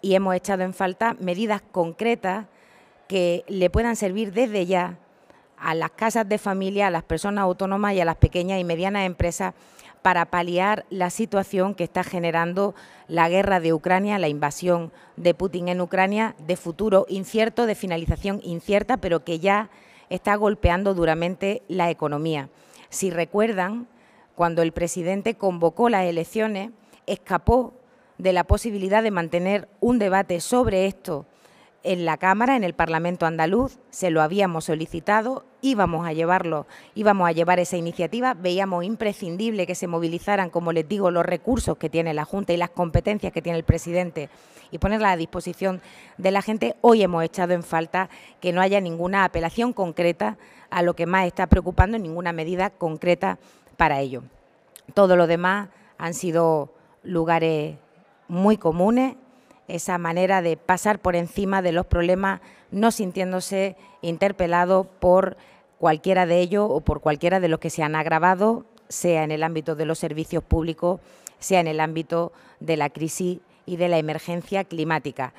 y hemos echado en falta medidas concretas que le puedan servir desde ya a las casas de familia, a las personas autónomas y a las pequeñas y medianas empresas para paliar la situación que está generando la guerra de Ucrania, la invasión de Putin en Ucrania, de futuro incierto, de finalización incierta, pero que ya está golpeando duramente la economía. Si recuerdan, cuando el presidente convocó las elecciones, escapó de la posibilidad de mantener un debate sobre esto en la Cámara, en el Parlamento andaluz, se lo habíamos solicitado, íbamos a llevarlo, íbamos a llevar esa iniciativa, veíamos imprescindible que se movilizaran, como les digo, los recursos que tiene la Junta y las competencias que tiene el presidente y ponerla a disposición de la gente. Hoy hemos echado en falta que no haya ninguna apelación concreta a lo que más está preocupando, ninguna medida concreta para ello. Todo lo demás han sido lugares muy comunes, esa manera de pasar por encima de los problemas no sintiéndose interpelado por cualquiera de ellos o por cualquiera de los que se han agravado, sea en el ámbito de los servicios públicos, sea en el ámbito de la crisis y de la emergencia climática.